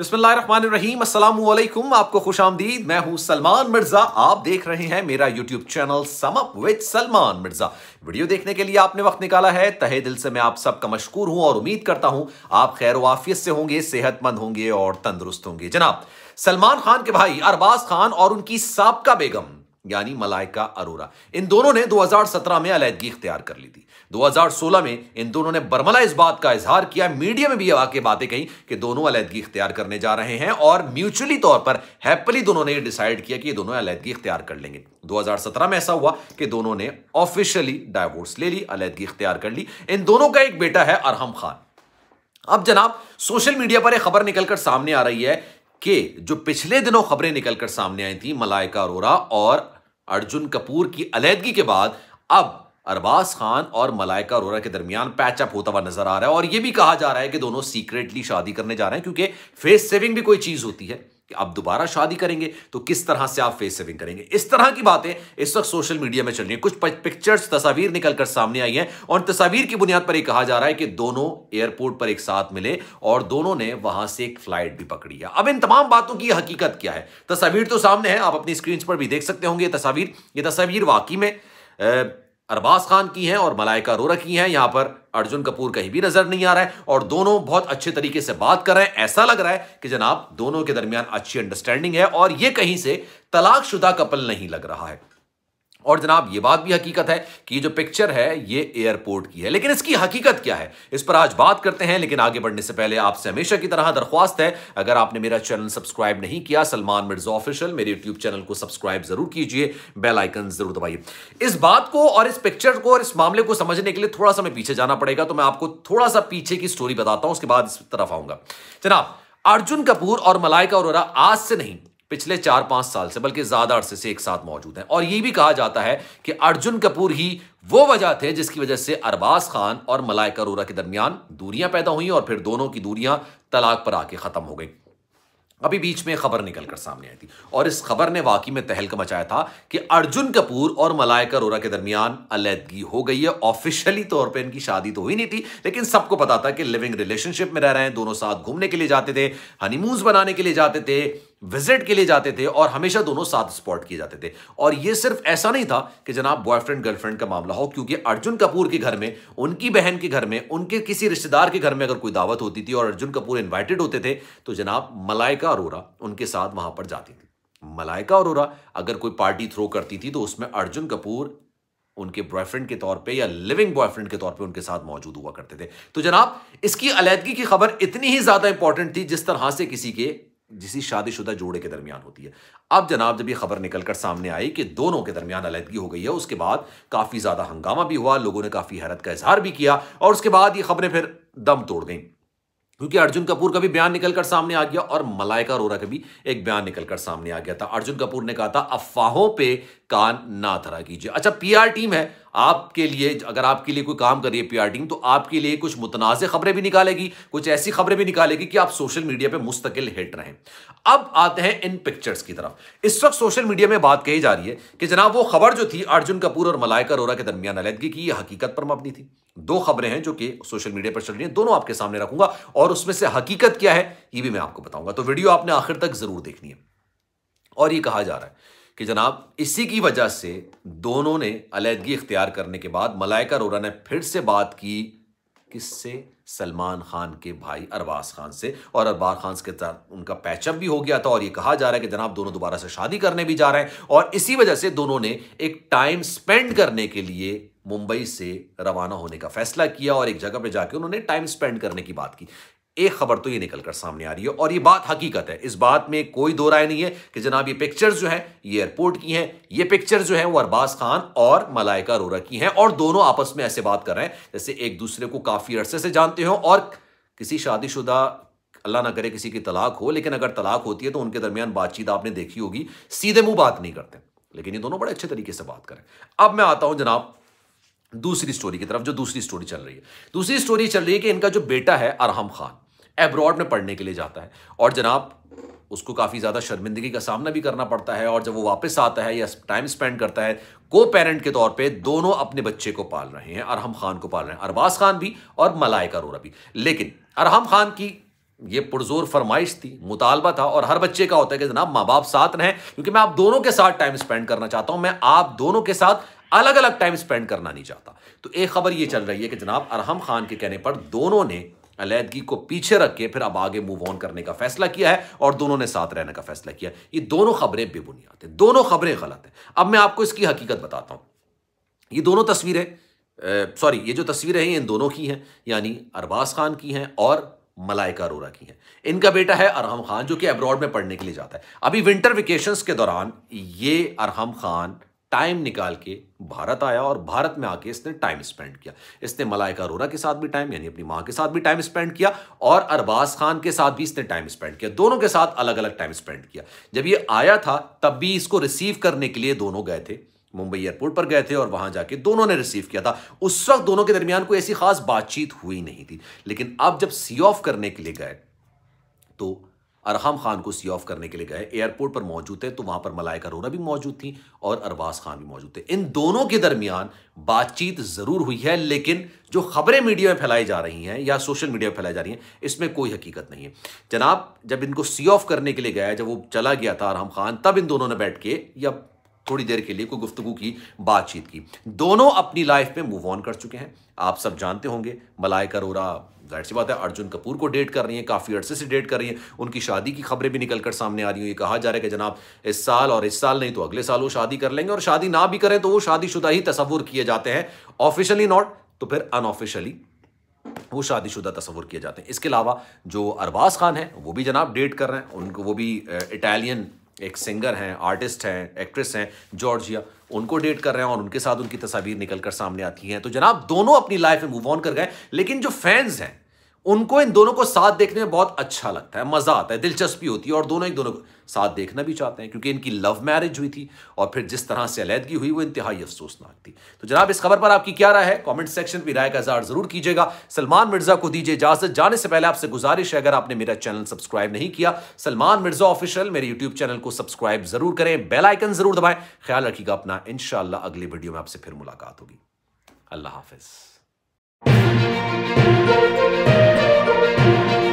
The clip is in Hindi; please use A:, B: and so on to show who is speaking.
A: बिस्मिल्लाहिर्रहमानिर्रहीम अस्सलाम आपको खुश आमदीद मैं हूं सलमान मिर्जा आप देख रहे हैं मेरा YouTube channel sum up with Salman Mirza video देखने के लिए आपने वक्त निकाला है तहे दिल से मैं आप सबका मशकूर हूं और उम्मीद करता हूं आप खैर वाफियत से होंगे सेहतमंद होंगे और तंदुरुस्त होंगे जनाब सलमान खान के भाई अरबाज खान और उनकी सबका बेगम यानी मलाइका अरोरा इन दोनों ने 2017 में अलहदगी इख्तियार कर ली थी 2016 में इन दोनों ने बर्मला इस बात का इजहार किया मीडिया में भी वाकई बातें कही कि दोनों अलहदगी इख्तियार करने जा रहे हैं और म्यूचुअली तौर पर हैप्पली दोनों ने डिसाइड किया कि ये दोनों अलहदगी इख्तियार कर लेंगे 2017 में ऐसा हुआ कि दोनों ने ऑफिशियली डाइवोर्स ले ली अलहदगी इख्तियार कर ली इन दोनों का एक बेटा है अरहम खान अब जनाब सोशल मीडिया पर यह खबर निकलकर सामने आ रही है कि जो पिछले दिनों खबरें निकलकर सामने आई थी मलाइका अरोरा और अर्जुन कपूर की अलीहदगी के बाद अब अरबाज खान और मलाइका अरोरा के दरमियान पैचअप होता हुआ नजर आ रहा है और यह भी कहा जा रहा है कि दोनों सीक्रेटली शादी करने जा रहे हैं क्योंकि फेस सेविंग भी कोई चीज होती है आप दोबारा शादी करेंगे तो किस तरह से आप फेस सेविंग करेंगे इस तरह की बातें इस वक्त सोशल मीडिया में चल रही है कुछ पिक्चर्स तस्वीर निकलकर सामने आई हैं और तस्वीर की बुनियाद पर यह कहा जा रहा है कि दोनों एयरपोर्ट पर एक साथ मिले और दोनों ने वहां से एक फ्लाइट भी पकड़ी है अब इन तमाम बातों की हकीकत क्या है तस्वीर तो सामने है आप अपनी स्क्रीन पर भी देख सकते होंगे तस्वीर ये तस्वीर वाकई में आ, अरबाज खान की हैं और मलाइका रोरा की हैं यहां पर अर्जुन कपूर कहीं भी नजर नहीं आ रहा है और दोनों बहुत अच्छे तरीके से बात कर रहे हैं ऐसा लग रहा है कि जनाब दोनों के दरमियान अच्छी अंडरस्टैंडिंग है और यह कहीं से तलाकशुदा कपल नहीं लग रहा है और जनाब ये बात भी हकीकत है कि जो पिक्चर है ये एयरपोर्ट की है लेकिन इसकी हकीकत क्या है इस पर आज बात करते हैं लेकिन आगे बढ़ने से पहले आपसे हमेशा की तरह दरख्वास्त है अगर आपने मेरा चैनल सब्सक्राइब नहीं किया सलमान मिर्जा ऑफिशियल मेरे यूट्यूब चैनल को सब्सक्राइब जरूर कीजिए बेलाइकन जरूर दबाइए इस बात को और इस पिक्चर को और इस मामले को समझने के लिए थोड़ा सा पीछे जाना पड़ेगा तो मैं आपको थोड़ा सा पीछे की स्टोरी बताता हूं उसके बाद इस तरफ आऊंगा जनाब अर्जुन कपूर और मलाइका अरोरा आज से नहीं पिछले चार पांच साल से बल्कि ज्यादा अरसे से एक साथ मौजूद हैं और ये भी कहा जाता है कि अर्जुन कपूर ही वो वजह थे जिसकी वजह से अरबाज खान और मलाइका अरोरा के दरमियान दूरियां पैदा हुई और फिर दोनों की दूरियां तलाक पर आके खत्म हो गई अभी बीच में खबर निकलकर सामने आई थी और इस खबर ने वाकई में तहलका मचाया था कि अर्जुन कपूर और मलाइका अरोरा के दरमियान अलीहदगी हो गई है ऑफिशियली तौर पे इनकी शादी तो हुई नहीं थी लेकिन सबको पता था कि लिविंग रिलेशनशिप में रह रहे हैं दोनों साथ घूमने के लिए जाते थे हनीमून बनाने के लिए जाते थे विजिट के लिए जाते थे और हमेशा दोनों साथ स्पॉट किए जाते थे और ये सिर्फ ऐसा नहीं था कि जनाब बॉयफ्रेंड गर्लफ्रेंड का मामला हो क्योंकि अर्जुन कपूर के घर में उनकी बहन के घर में उनके किसी रिश्तेदार के घर में अगर कोई दावत होती थी और अर्जुन कपूर इन्वाइटेड होते थे तो जनाब मलाइका अरोरा उनके साथ वहां पर जाती थी मलाइका अरोरा अगर कोई पार्टी थ्रो करती थी तो उसमें अर्जुन कपूर उनके बॉयफ्रेंड के तौर पे या लिविंग बॉयफ्रेंड के तौर पे उनके साथ मौजूद हुआ करते थे तो जनाब इसकी अलहदगी की खबर इतनी ही ज्यादा इंपॉर्टेंट थी जिस तरह से किसी के जिसी शादीशुदा जोड़े के दरमियान होती है अब जनाब जब ये खबर निकलकर सामने आई कि दोनों के दरमियान अलहदगी हो गई है उसके बाद काफ़ी ज़्यादा हंगामा भी हुआ लोगों ने काफ़ी हैरत का इजहार भी किया और उसके बाद ये खबरें फिर दम तोड़ गईं क्योंकि अर्जुन कपूर का भी बयान निकलकर सामने आ गया और मलाइका अरोरा का भी एक बयान निकलकर सामने आ गया था अर्जुन कपूर ने कहा था अफवाहों पे कान ना धरा कीजिए अच्छा पीआर टीम है आपके लिए अगर आपके लिए कोई काम कर रही है पीआर टीम तो आपके लिए कुछ मुतनाज़ खबरें भी निकालेगी कुछ ऐसी खबरें भी निकालेगी कि आप सोशल मीडिया पर मुस्तकिल हिट रहे अब आते हैं इन पिक्चर्स की तरफ इस वक्त सोशल मीडिया में बात कही जा रही है कि जनाब वो खबर जो थी अर्जुन कपूर और मलाइका अरोरा के दरमियान अलहदगी की यह हकीकत पर मबनी थी दो खबरें हैं जो कि सोशल मीडिया पर चल रही हैं दोनों आपके सामने रखूंगा और उसमें से हकीकत क्या है ये भी मैं आपको बताऊंगा तो वीडियो आपने आखिर तक जरूर देखनी है और ये कहा जा रहा है कि जनाब इसी की वजह से दोनों ने अलीहदगी इख्तियार करने के बाद मलाइका रोरा ने फिर से बात की किससे सलमान खान के भाई अरबाज खान से और अरबाज खान के साथ उनका पैचअप भी हो गया था और ये कहा जा रहा है कि जनाब दोनों दोबारा से शादी करने भी जा रहे हैं और इसी वजह से दोनों ने एक टाइम स्पेंड करने के लिए मुंबई से रवाना होने का फैसला किया और एक जगह पर जाकर उन्होंने टाइम स्पेंड करने की बात की एक खबर तो ये निकल कर सामने आ रही है और ये बात हकीकत है इस बात में कोई दो राय नहीं है कि जनाब ये पिक्चर्स जो है ये एयरपोर्ट की हैं ये पिक्चर्स जो है वो अरबाज खान और मलाइका अरोरा की हैं और दोनों आपस में ऐसे बात कर रहे हैं जैसे एक दूसरे को काफ़ी अरसे से जानते हो और किसी शादीशुदा अल्लाह ना करे किसी की तलाक हो लेकिन अगर तलाक होती है तो उनके दरमियान बातचीत आपने देखी होगी सीधे मुंह बात नहीं करते लेकिन ये दोनों बड़े अच्छे तरीके से बात करें अब मैं आता हूं जनाब दूसरी स्टोरी की तरफ जो दूसरी स्टोरी चल रही है दूसरी स्टोरी चल रही है कि इनका जो बेटा है अरहम खान एब्रॉड में पढ़ने के लिए जाता है और जनाब उसको काफ़ी ज़्यादा शर्मिंदगी का सामना भी करना पड़ता है और जब वो वापस आता है या टाइम स्पेंड करता है को पेरेंट के तौर पे दोनों अपने बच्चे को पाल रहे हैं अरहम खान को पाल रहे हैं अरबाज खान भी और मलाइका रोरा भी लेकिन अरहम खान की ये पुरजोर फरमाइश थी मुतालबा था और हर बच्चे का होता है कि जनाब माँ बाप साथ रहें क्योंकि मैं आप दोनों के साथ टाइम स्पेंड करना चाहता हूँ मैं आप दोनों के साथ अलग अलग टाइम स्पेंड करना नहीं चाहता तो एक खबर ये चल रही है कि जनाब अरहम खान के कहने पर दोनों ने अलीदगी को पीछे रख के फिर अब आगे मूव ऑन करने का फैसला किया है और दोनों ने साथ रहने का फैसला किया ये दोनों खबरें बेबुनियाद हैं दोनों खबरें गलत हैं अब मैं आपको इसकी हकीकत बताता हूँ ये दोनों तस्वीरें सॉरी ये जो तस्वीरें हैं इन दोनों की हैं यानी अरबाज खान की हैं और मलाइका अरोरा की हैं इनका बेटा है अरहम खान जो कि अब्रॉड में पढ़ने के लिए जाता है अभी विंटर वेकेशंस के दौरान ये अरहम खान टाइम निकाल के भारत आया और भारत में आके इसने टाइम स्पेंड किया इसने मलाइका अरोरा के साथ भी टाइम यानी अपनी माँ के साथ भी टाइम स्पेंड किया और अरबाज खान के साथ भी इसने टाइम स्पेंड किया दोनों के साथ अलग अलग टाइम स्पेंड किया जब ये आया था तब भी इसको रिसीव करने के लिए दोनों गए थे मुंबई एयरपोर्ट पर गए थे और वहां जाके दोनों ने रिसीव किया था उस वक्त दोनों के दरमियान कोई ऐसी खास बातचीत हुई नहीं थी लेकिन अब जब सी ऑफ करने के लिए गए तो अरहम खान को सी ऑफ करने के लिए गए एयरपोर्ट पर मौजूद थे तो वहां पर मलाइका अरोरा भी मौजूद थी और अरबाज खान भी मौजूद थे इन दोनों के दरमियान बातचीत जरूर हुई है लेकिन जो खबरें मीडिया में फैलाई जा रही हैं या सोशल मीडिया में फैलाई जा रही हैं इसमें कोई हकीकत नहीं है जनाब जब इनको सी ऑफ करने के लिए गया जब वो चला गया था अरहम खान तब इन दोनों ने बैठ के या थोड़ी देर के लिए कोई गुफ्तगु की बातचीत की दोनों अपनी लाइफ में मूव ऑन कर चुके हैं आप सब जानते होंगे मलाइका अरोरा जाहिर सी बात है अर्जुन कपूर को डेट कर रही हैं काफ़ी अरसे से डेट कर रही हैं उनकी शादी की खबरें भी निकल कर सामने आ रही हैं ये कहा जा रहा है कि जनाब इस साल और इस साल नहीं तो अगले साल वो शादी कर लेंगे और शादी ना भी करें तो वो शादीशुदा ही तस्वुर किए जाते हैं ऑफिशियली नॉट तो फिर अनऑफिशियली वो शादीशुदा तस्वुर किए जाते हैं इसके अलावा जो अरबाज खान है वो भी जनाब डेट कर रहे हैं उनको वो भी इटालियन एक सिंगर हैं आर्टिस्ट हैं एक्ट्रेस हैं जॉर्जिया उनको डेट कर रहे हैं और उनके साथ उनकी तस्वीर निकलकर सामने आती हैं तो जनाब दोनों अपनी लाइफ में मूव ऑन कर गए लेकिन जो फैंस हैं उनको इन दोनों को साथ देखने में बहुत अच्छा लगता है मजा आता है दिलचस्पी होती है और दोनों एक दोनों को साथ देखना भी चाहते हैं क्योंकि इनकी लव मैरिज हुई थी और फिर जिस तरह से अलहदगी हुई वो इंतहाई अफसोसनाक थी तो जनाब इस खबर पर आपकी क्या राय है कमेंट सेक्शन में राय का इजहार जरूर कीजिएगा सलमान मिर्जा को दीजिए इजाजत जाने से पहले आपसे गुजारिश है अगर आपने मेरा चैनल सब्सक्राइब नहीं किया सलमान मिर्जा ऑफिशियल मेरे यूट्यूब चैनल को सब्सक्राइब जरूर करें बेलाइकन जरूर दबाएं ख्याल रखिएगा अपना इनशाला अगले वीडियो में आपसे फिर मुलाकात होगी अल्लाह हाफिज Música